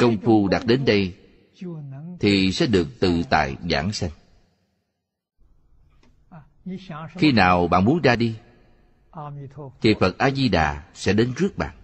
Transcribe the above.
công phu đạt đến đây thì sẽ được tự tại giảng sanh khi nào bạn muốn ra đi thì phật a di đà sẽ đến rước bạn